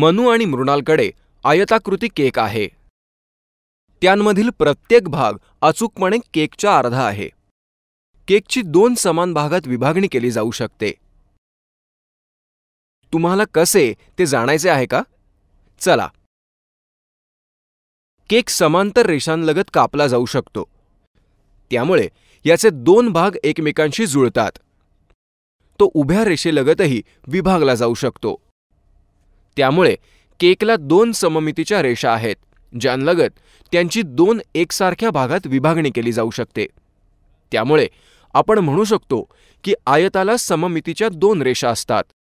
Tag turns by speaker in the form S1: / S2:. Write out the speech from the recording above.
S1: मनू आणि मृणालकडे आयताकृती केक आहे त्यांमधील प्रत्येक भाग अचूकपणे केकच्या अर्धा आहे केकची दोन समान भागात विभागणी केली जाऊ शकते तुम्हाला कसे ते जाणायचे आहे का चला केक समांतर रेषांलगत कापला जाऊ शकतो त्यामुळे याचे दोन भाग एकमेकांशी जुळतात तो उभ्या रेषेलगतही विभागला जाऊ शकतो त्यामुळे केकला दोन सममितीच्या रेषा आहेत ज्यांलगत त्यांची दोन एकसारख्या भागात विभागणी केली जाऊ शकते त्यामुळे आपण म्हणू शकतो की आयताला सममितीच्या दोन रेषा असतात